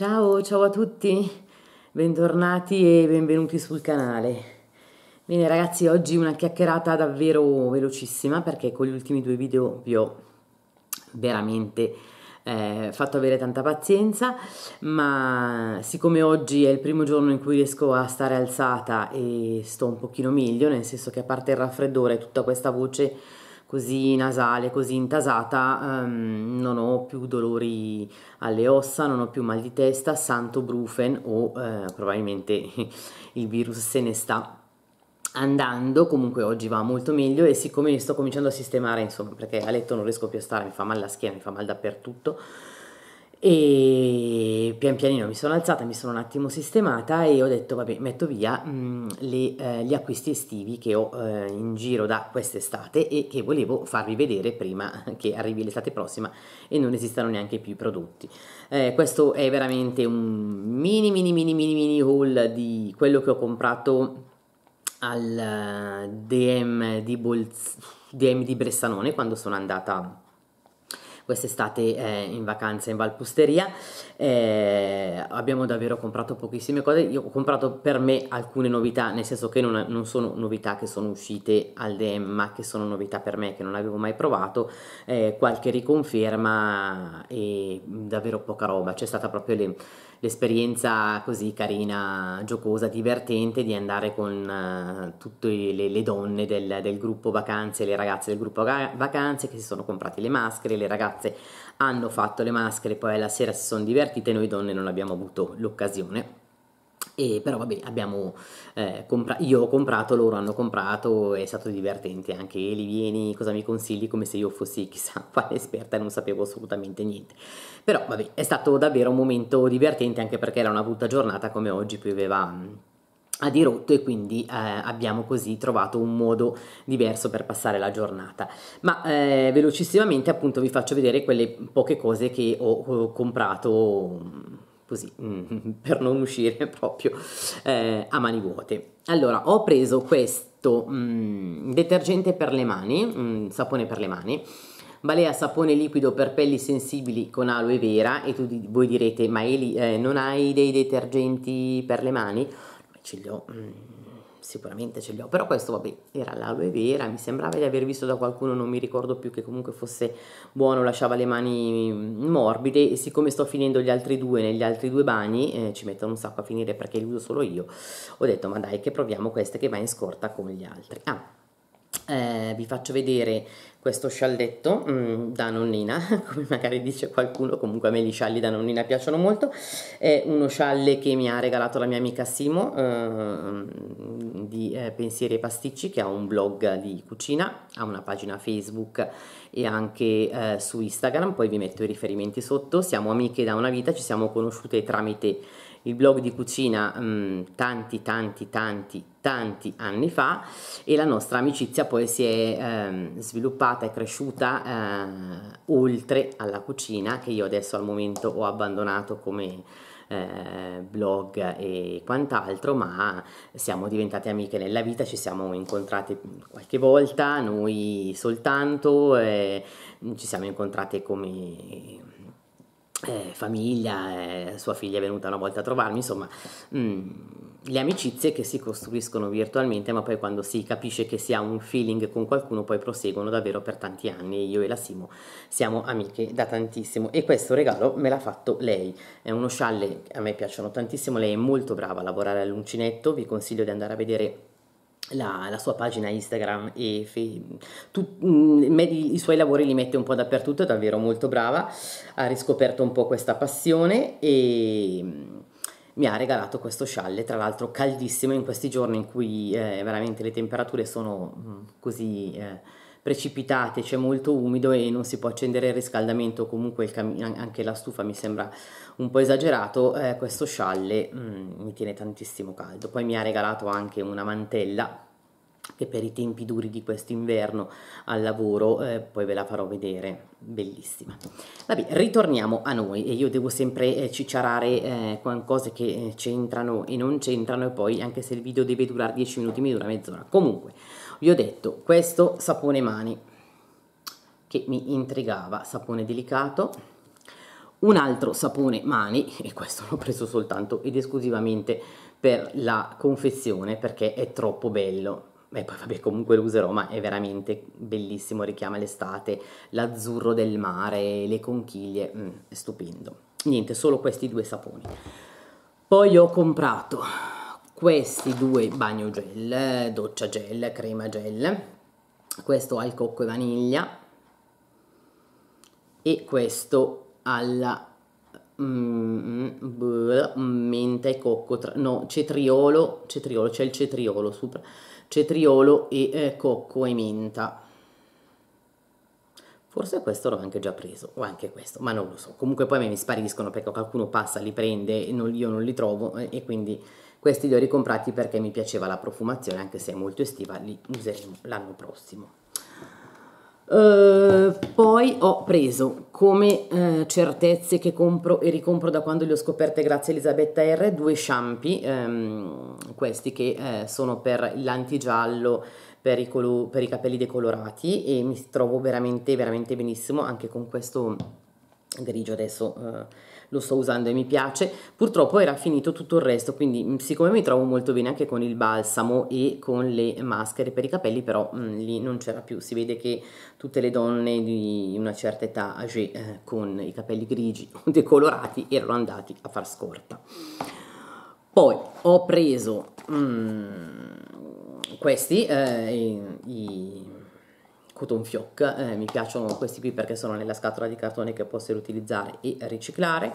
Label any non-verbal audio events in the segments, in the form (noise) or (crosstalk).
Ciao, ciao a tutti, bentornati e benvenuti sul canale. Bene ragazzi, oggi una chiacchierata davvero velocissima perché con gli ultimi due video vi ho veramente eh, fatto avere tanta pazienza, ma siccome oggi è il primo giorno in cui riesco a stare alzata e sto un pochino meglio, nel senso che a parte il raffreddore e tutta questa voce così nasale, così intasata, um, non ho più dolori alle ossa, non ho più mal di testa, santo brufen o eh, probabilmente (laughs) il virus se ne sta andando, comunque oggi va molto meglio e siccome sto cominciando a sistemare, insomma, perché a letto non riesco più a stare, mi fa male la schiena, mi fa male dappertutto, e pian pianino mi sono alzata, mi sono un attimo sistemata e ho detto vabbè metto via mh, mm, le, eh, gli acquisti estivi che ho eh, in giro da quest'estate e che volevo farvi vedere prima (laughs) che arrivi l'estate prossima e non esistano neanche più i prodotti. Eh, questo è veramente un mini mini mini mini mini haul di quello che ho comprato al eh, DM di, Bolz DM di Bressanone quando sono andata quest'estate eh, in vacanza in Valpusteria. Eh, abbiamo davvero comprato pochissime cose. Io ho comprato per me alcune novità, nel senso che non, non sono novità che sono uscite al DM, ma che sono novità per me che non avevo mai provato. Eh, qualche riconferma e davvero poca roba. C'è stata proprio le l'esperienza così carina, giocosa, divertente di andare con uh, tutte le, le donne del, del, gruppo vacanze, le ragazze del gruppo vacanze che si sono comprate le maschere, le ragazze hanno fatto le maschere, poi alla sera si sono divertite, noi donne non abbiamo avuto l'occasione e però vabbè, abbiamo, eh, compra- io ho comprato, loro hanno comprato, è stato divertente anche Eli, vieni, cosa mi consigli? Come se io fossi (laughs) chissà quale esperta e non sapevo assolutamente niente. Però vabbè, è stato davvero un momento divertente anche perché era una brutta giornata come oggi, pioveva mm, a dirotto e quindi eh, abbiamo così trovato un modo diverso per passare la giornata ma eh, velocissimamente appunto vi faccio vedere quelle poche cose che ho, ho comprato mm, così (laughs) per non uscire (laughs) proprio eh, a mani vuote. Allora, ho preso questo mm, detergente per le mani, mm, sapone per le mani, Balea sapone liquido per pelli sensibili con aloe vera e tu, voi direte ma Eli eh, non hai dei detergenti per le mani? Ma ce li ho mm, sicuramente ce li ho, però questo vabbè era l'aloe vera, mi sembrava di aver visto da qualcuno, non mi ricordo più che comunque fosse buono, lasciava le mani mm, morbide e siccome sto finendo gli altri due negli altri due bagni, eh, ci mettono un sacco a finire perché li uso solo io, ho detto ma dai che proviamo queste che va in scorta con gli altri. Ah, eh, vi faccio vedere questo scialletto mh, mm, da nonnina, (laughs) come magari dice qualcuno, comunque a me gli scialli da nonnina piacciono molto, è uno scialle che mi ha regalato la mia amica Simo eh, di eh, Pensieri e Pasticci che ha un blog di cucina, ha una pagina Facebook e anche eh, su Instagram, poi vi metto i riferimenti sotto, siamo amiche da una vita, ci siamo conosciute tramite il blog di cucina mh, mm, tanti tanti tanti tanti anni fa e la nostra amicizia poi si è eh, sviluppata e cresciuta eh, oltre alla cucina che io adesso al momento ho abbandonato come eh, blog e quant'altro ma siamo diventate amiche nella vita ci siamo incontrate qualche volta noi soltanto eh, ci siamo incontrate come eh, famiglia, eh, sua figlia è venuta una volta a trovarmi, insomma, mh, mm, le amicizie che si costruiscono virtualmente, ma poi quando si capisce che si ha un feeling con qualcuno, poi proseguono davvero per tanti anni. Io e la Simo siamo amiche da tantissimo e questo regalo me l'ha fatto lei. È uno scialle, a me piacciono tantissimo, lei è molto brava a lavorare all'uncinetto, vi consiglio di andare a vedere la, la, sua pagina Instagram e fe, tu, mh, mm, i suoi lavori li mette un po' dappertutto, è davvero molto brava, ha riscoperto un po' questa passione e mh, mm, mi ha regalato questo scialle, tra l'altro caldissimo in questi giorni in cui eh, veramente le temperature sono mh, mm, così... Eh, precipitate, c'è molto umido e non si può accendere il riscaldamento, comunque cam- anche la stufa mi sembra un po' esagerato, eh, questo scialle mm, mi tiene tantissimo caldo. Poi mi ha regalato anche una mantella che per i tempi duri di questo inverno al lavoro eh, poi ve la farò vedere bellissima vabbè ritorniamo a noi e io devo sempre eh, cicciarare eh, con cose che eh, c'entrano e non c'entrano e poi anche se il video deve durare 10 minuti mi dura mezz'ora comunque vi ho detto questo sapone mani che mi intrigava sapone delicato un altro sapone mani (laughs) e questo l'ho preso soltanto ed esclusivamente per la confezione perché è troppo bello e poi vabbè comunque lo userò ma è veramente bellissimo richiama l'estate l'azzurro del mare le conchiglie mm, stupendo niente solo questi due saponi poi ho comprato questi due bagno gel, doccia gel, crema gel, questo al cocco e vaniglia e questo alla mm, mm menta e cocco, no cetriolo, cetriolo, c'è il cetriolo sopra, cetriolo e eh, cocco e menta. Forse questo l'ho anche già preso, o anche questo, ma non lo so. Comunque poi mi spariscono perché qualcuno passa, li prende, non, io non li trovo eh, e quindi questi li ho ricomprati perché mi piaceva la profumazione, anche se è molto estiva, li useremo l'anno prossimo. Uh, poi ho preso come uh, certezze che compro e ricompro da quando li ho scoperte grazie a Elisabetta R due shampoo, um, ehm, questi che uh, sono per l'antigiallo per per i capelli decolorati e mi trovo veramente veramente benissimo anche con questo grigio adesso eh, lo sto usando e mi piace purtroppo era finito tutto il resto quindi mm, siccome mi trovo molto bene anche con il balsamo e con le maschere per i capelli però mh, mm, lì non c'era più si vede che tutte le donne di una certa età age, eh, con i capelli grigi o (laughs) decolorati erano andati a far scorta poi ho preso mh, mm, questi eh, i, i cotton fioc, eh, mi piacciono questi qui perché sono nella scatola di cartone che posso riutilizzare e riciclare,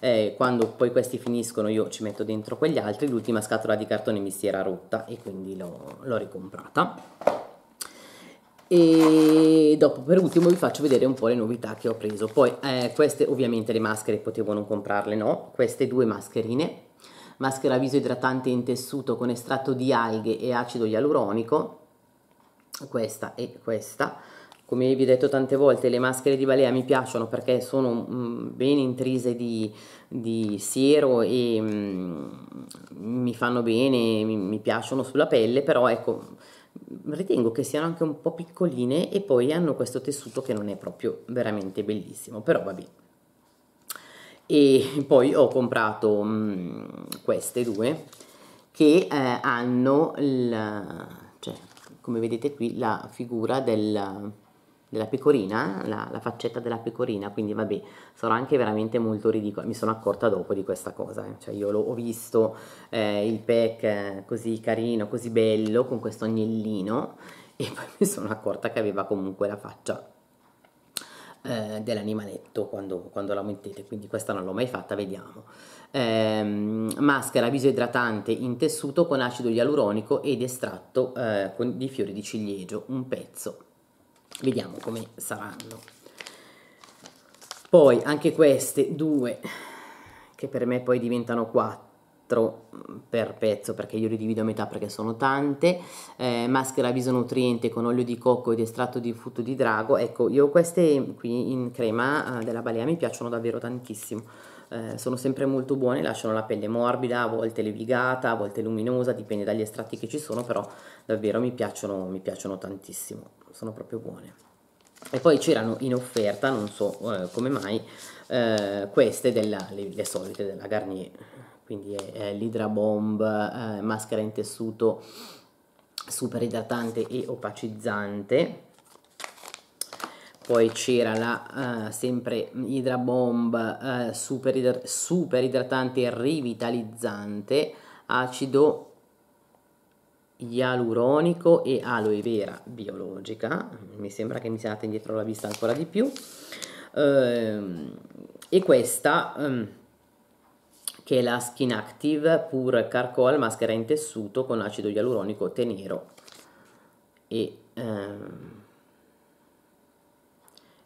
eh, quando poi questi finiscono io ci metto dentro quegli altri, l'ultima scatola di cartone mi si era rotta e quindi l'ho ricomprata e dopo per ultimo vi faccio vedere un po' le novità che ho preso poi eh, queste ovviamente le maschere potevo non comprarle no queste due mascherine maschera viso idratante in tessuto con estratto di alghe e acido ialuronico questa e questa come vi ho detto tante volte le maschere di balea mi piacciono perché sono mm, ben intrise di, di siero e mm, mi fanno bene, mi, piacciono sulla pelle però ecco ritengo che siano anche un po' piccoline e poi hanno questo tessuto che non è proprio veramente bellissimo però vabbè e poi ho comprato mm, queste due che eh, hanno come vedete qui la figura del, della pecorina, la, la, faccetta della pecorina, quindi vabbè, sarò anche veramente molto ridicola, mi sono accorta dopo di questa cosa, eh. cioè io l'ho visto eh, il pack eh, così carino, così bello, con questo agnellino, e poi (laughs) mi sono accorta che aveva comunque la faccia eh, dell'animaletto quando, quando, la mettete, quindi questa non l'ho mai fatta, vediamo. Ehm, maschera viso idratante in tessuto con acido ialuronico ed estratto eh, di fiori di ciliegio, un pezzo. Vediamo come saranno. Poi anche queste due, che per me poi diventano quattro Mm, per pezzo perché io li divido a metà perché sono tante eh, maschera viso nutriente con olio di cocco ed estratto di frutto di drago ecco io queste qui in crema eh, della balea mi piacciono davvero tantissimo eh, sono sempre molto buone lasciano la pelle morbida a volte levigata a volte luminosa dipende dagli estratti che ci sono però davvero mi piacciono, mi piacciono tantissimo sono proprio buone e poi c'erano in offerta non so eh, come mai eh, queste della, le, le solite della Garnier quindi è, l'Hydra Bomb, eh, maschera in tessuto super idratante e opacizzante. Poi c'era la eh, sempre Hydra Bomb eh, super, idra super idratante e rivitalizzante, acido ialuronico e aloe vera biologica. Mi sembra che mi siate indietro la vista ancora di più. Ehm, e questa ehm, che è la Skin Active Pure Carcoal Maschera in tessuto con acido ialuronico tenero e ehm,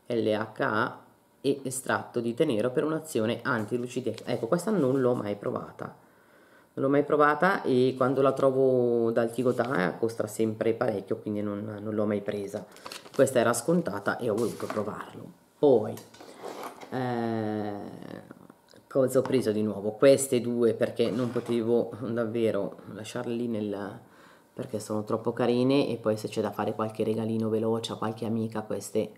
LHA e estratto di tenero per un'azione antilucidezza. Ecco, questa non l'ho mai provata. Non l'ho mai provata e quando la trovo dal Tigotà eh, costa sempre parecchio, quindi non, non l'ho mai presa. Questa era scontata e ho voluto provarlo. Poi, eh, cosa ho preso di nuovo queste due perché non potevo davvero lasciarle lì nella perché sono troppo carine e poi se c'è da fare qualche regalino veloce a qualche amica queste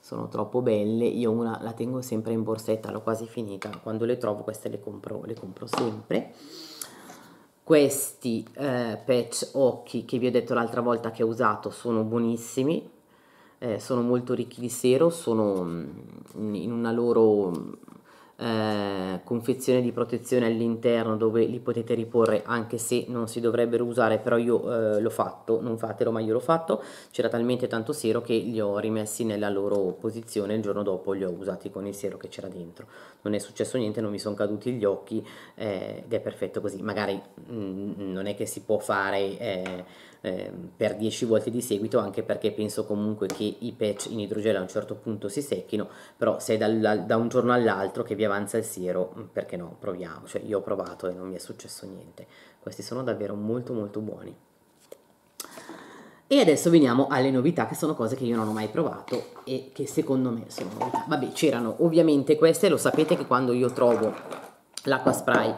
sono troppo belle io una la tengo sempre in borsetta l'ho quasi finita quando le trovo queste le compro, le compro sempre questi eh, patch occhi che vi ho detto l'altra volta che ho usato sono buonissimi eh, sono molto ricchi di sero sono mm, in una loro eh, confezione di protezione all'interno dove li potete riporre anche se non si dovrebbero usare però io eh, l'ho fatto non fatelo ma io l'ho fatto c'era talmente tanto siero che li ho rimessi nella loro posizione il giorno dopo li ho usati con il siero che c'era dentro non è successo niente non mi sono caduti gli occhi eh, ed è perfetto così magari mh, mm, non è che si può fare eh, ehm, per 10 volte di seguito anche perché penso comunque che i patch in idrogel a un certo punto si secchino però se da, da un giorno all'altro che vi rilevanza il siero, mm, perché no, proviamo, cioè io ho provato e non mi è successo niente. Questi sono davvero molto molto buoni. E adesso veniamo alle novità, che sono cose che io non ho mai provato e che secondo me sono novità. Vabbè, c'erano ovviamente queste, lo sapete che quando io trovo l'acqua spray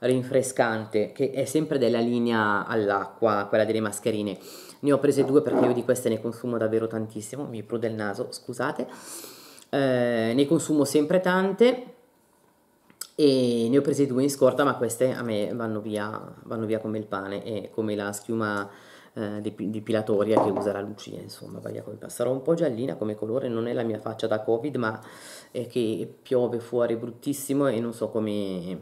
rinfrescante, che è sempre della linea all'acqua, quella delle mascherine, ne ho prese due perché io di queste ne consumo davvero tantissimo, mi prude il naso, scusate, eh, ne consumo sempre tante e ne ho prese due in scorta, ma queste a me vanno via, vanno via come il pane e come la schiuma eh, pilatoria che usa la Lucia, insomma, va via come il pane. Sarò un po' giallina come colore, non è la mia faccia da Covid, ma è che piove fuori bruttissimo e non so come,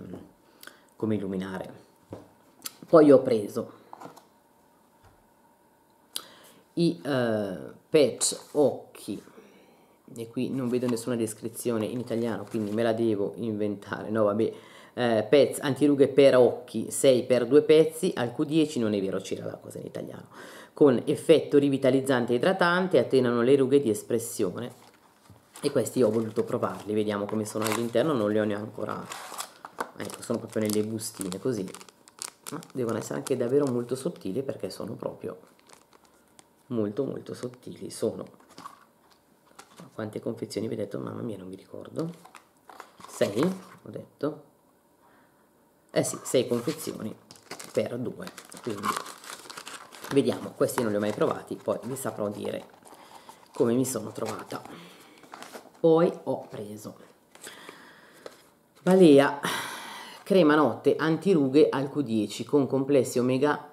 come illuminare. Poi ho preso i eh, patch occhi e qui non vedo nessuna descrizione in italiano quindi me la devo inventare no vabbè eh, pezzi, antirughe per occhi 6 per 2 pezzi al Q10 non è vero c'era la cosa in italiano con effetto rivitalizzante e idratante attenuano le rughe di espressione e questi ho voluto provarli vediamo come sono all'interno non li ho neanche ancora ecco sono proprio nelle bustine così ma devono essere anche davvero molto sottili perché sono proprio molto molto sottili sono quante confezioni vi ho detto mamma mia non mi ricordo 6 ho detto eh sì 6 confezioni per 2 quindi vediamo questi non li ho mai provati poi vi saprò dire come mi sono trovata poi ho preso Balea crema notte antirughe al Q10 con complessi omega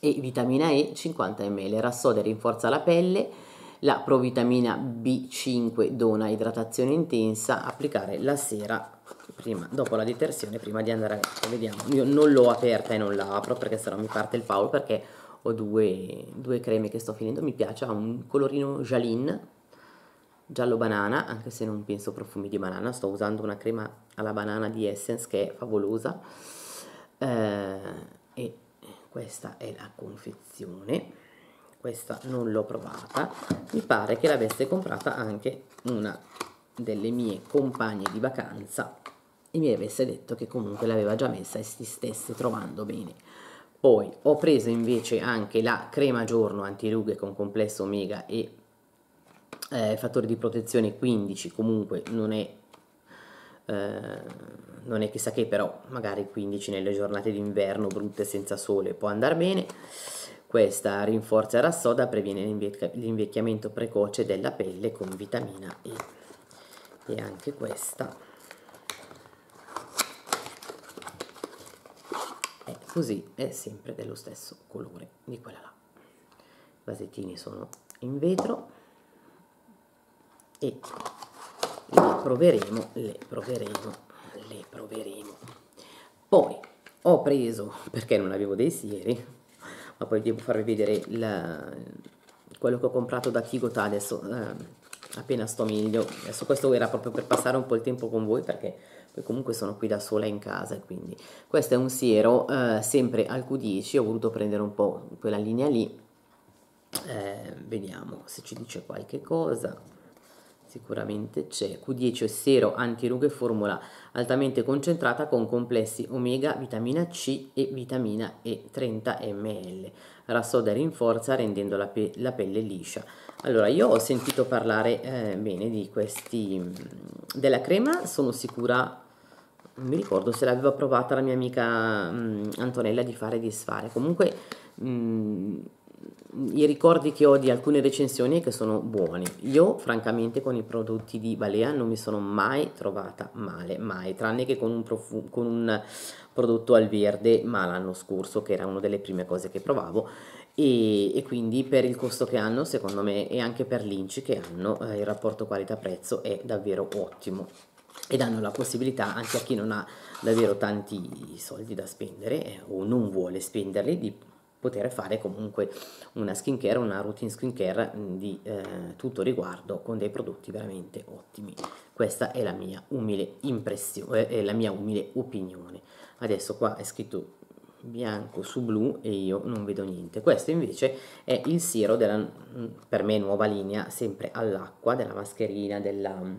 e vitamina E 50 ml e rinforza la pelle la provitamina B5 dona idratazione intensa, applicare la sera prima, dopo la detersione, prima di andare a letto. Vediamo, io non l'ho aperta e non la apro perché sennò mi parte il Paolo perché ho due, due creme che sto finendo, mi piace, ha un colorino Jalin, giallo banana, anche se non penso profumi di banana, sto usando una crema alla banana di Essence che è favolosa. Eh, e questa è la confezione questa non l'ho provata mi pare che l'avesse comprata anche una delle mie compagne di vacanza e mi avesse detto che comunque l'aveva già messa e si stesse trovando bene poi ho preso invece anche la crema giorno antirughe con complesso omega e eh, fattore di protezione 15 comunque non è eh, non è chissà che però magari 15 nelle giornate d'inverno brutte senza sole può andare bene questa rinforza la soda, previene l'invecchiamento precoce della pelle con vitamina E. E anche questa è così, è sempre dello stesso colore di quella là. I vasettini sono in vetro e le proveremo, le proveremo, le proveremo. Poi ho preso, perché non avevo dei sieri, ma poi devo farvi vedere la, quello che ho comprato da Tigotà adesso eh, appena sto meglio adesso questo era proprio per passare un po' il tempo con voi perché poi comunque sono qui da sola in casa quindi questo è un siero eh, sempre al Q10 ho voluto prendere un po' quella linea lì eh, vediamo se ci dice qualche cosa sicuramente c'è. Q10 è sero antirughe formula altamente concentrata con complessi omega, vitamina C e vitamina E 30 ml. Rassoda e rinforza rendendo la, pe la, pelle liscia. Allora, io ho sentito parlare eh, bene di questi mm, della crema, sono sicura non mi ricordo se l'aveva provata la mia amica mh, mm, Antonella di fare e disfare. Comunque mh, mm, i ricordi che ho di alcune recensioni è che sono buoni. Io francamente con i prodotti di Balea non mi sono mai trovata male, mai, tranne che con un, profumo, con un prodotto al verde, ma l'anno scorso che era una delle prime cose che provavo e, e quindi per il costo che hanno secondo me e anche per l'inci che hanno eh, il rapporto qualità-prezzo è davvero ottimo e danno la possibilità anche a chi non ha davvero tanti soldi da spendere eh, o non vuole spenderli di poter fare comunque una skincare, una routine skincare mm, di eh, tutto riguardo con dei prodotti veramente ottimi. Questa è la mia umile impressione, eh, è la mia umile opinione. Adesso qua è scritto bianco su blu e io non vedo niente. Questo invece è il siro della, mm, per me, nuova linea, sempre all'acqua, della mascherina, della, mm,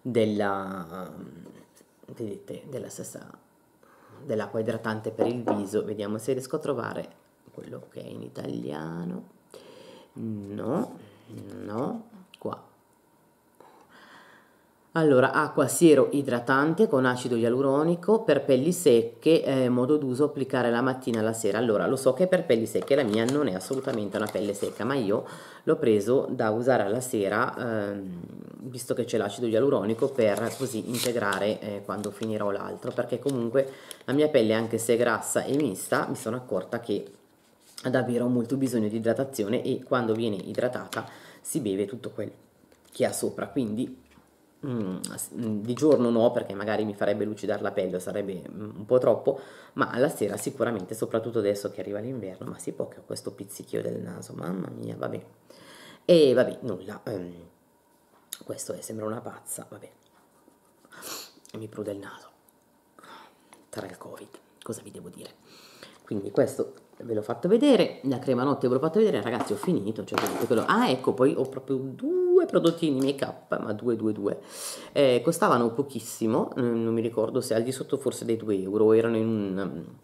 della, vedete, della stessa dell'acqua idratante per il viso. Vediamo se riesco a trovare quello che è in italiano. No, no, qua allora, acqua siero idratante con acido ialuronico per pelli secche, eh, modo d'uso applicare la mattina e la sera. Allora, lo so che per pelli secche, la mia non è assolutamente una pelle secca, ma io l'ho preso da usare alla sera, eh, visto che c'è l'acido ialuronico, per così integrare eh, quando finirò l'altro, perché comunque la mia pelle, anche se grassa e mista, mi sono accorta che ha davvero molto bisogno di idratazione e quando viene idratata si beve tutto quello che ha sopra, quindi Mm, mm, di giorno no perché magari mi farebbe lucidare la pelle sarebbe mm, un po' troppo ma alla sera sicuramente soprattutto adesso che arriva l'inverno ma si può che ho questo pizzichio del naso mamma mia vabbè e vabbè nulla ehm, questo è sembra una pazza vabbè e mi prude il naso tra il covid cosa vi devo dire quindi questo ve l'ho fatto vedere la crema notte ve l'ho fatto vedere ragazzi ho finito cioè, quello... ah ecco poi ho proprio due due prodottini make up, ma 222, eh, costavano pochissimo, non mi ricordo se al di sotto forse dei 2 euro, erano in un um,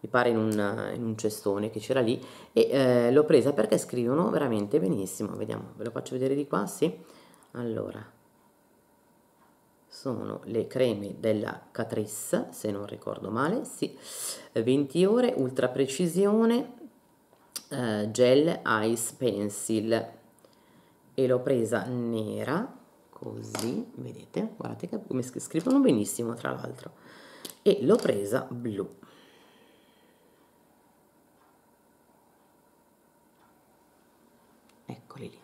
mi pare in un, uh, in un cestone che c'era lì e eh, l'ho presa perché scrivono veramente benissimo vediamo ve lo faccio vedere di qua sì allora sono le creme della Catrice se non ricordo male sì 20 ore ultra precisione eh, gel ice pencil e l'ho presa nera così vedete guardate che come scrivono benissimo tra l'altro e l'ho presa blu eccoli lì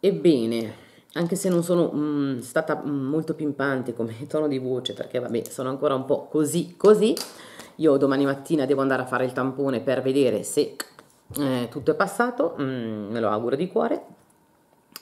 ebbene anche se non sono mh, mm, stata mh, mm, molto pimpante come (laughs) tono di voce perché vabbè sono ancora un po' così così io domani mattina devo andare a fare il tampone per vedere se eh, tutto è passato, mm, me lo auguro di cuore,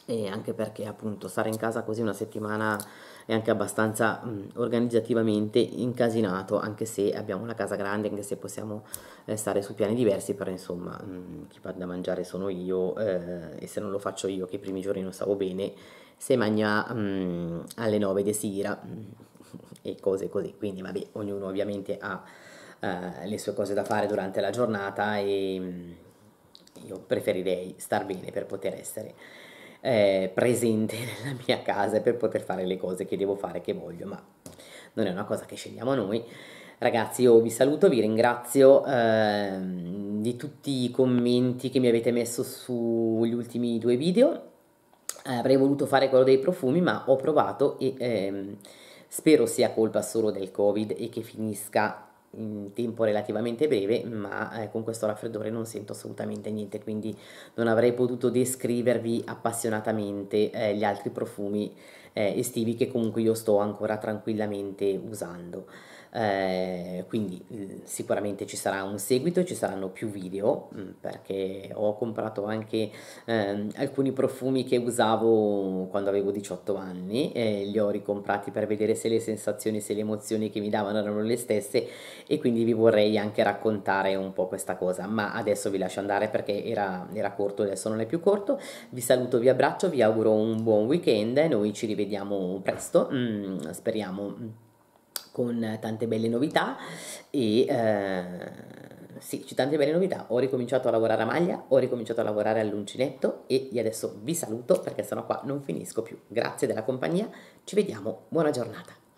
e anche perché appunto stare in casa così una settimana è anche abbastanza mh, mm, organizzativamente incasinato, anche se abbiamo una casa grande, anche se possiamo eh, stare su piani diversi, però insomma mh, mm, chi fa da mangiare sono io eh, e se non lo faccio io che i primi giorni non stavo bene, se mangia mh, mm, alle 9 di sera (laughs) e cose così, quindi vabbè, ognuno ovviamente ha eh, le sue cose da fare durante la giornata e io preferirei star bene per poter essere eh, presente (laughs) nella mia casa e per poter fare le cose che devo fare, che voglio, ma non è una cosa che scegliamo noi. Ragazzi, io vi saluto, vi ringrazio eh, di tutti i commenti che mi avete messo sugli ultimi due video. Eh, avrei voluto fare quello dei profumi, ma ho provato e ehm, spero sia colpa solo del Covid e che finisca in tempo relativamente breve, ma eh, con questo raffreddore non sento assolutamente niente, quindi non avrei potuto descrivervi appassionatamente eh, gli altri profumi eh, estivi che comunque io sto ancora tranquillamente usando. Eh, quindi mm, sicuramente ci sarà un seguito, ci saranno più video mm, perché ho comprato anche eh, alcuni profumi che usavo quando avevo 18 anni e li ho ricomprati per vedere se le sensazioni, se le emozioni che mi davano erano le stesse e quindi vi vorrei anche raccontare un po' questa cosa, ma adesso vi lascio andare perché era, era corto, adesso non è più corto, vi saluto, vi abbraccio, vi auguro un buon weekend, noi ci rivediamo presto, mm, speriamo con tante belle novità e eh, sì, c'è tante belle novità. Ho ricominciato a lavorare a maglia, ho ricominciato a lavorare all'uncinetto e io adesso vi saluto perché sennò qua non finisco più. Grazie della compagnia, ci vediamo, buona giornata.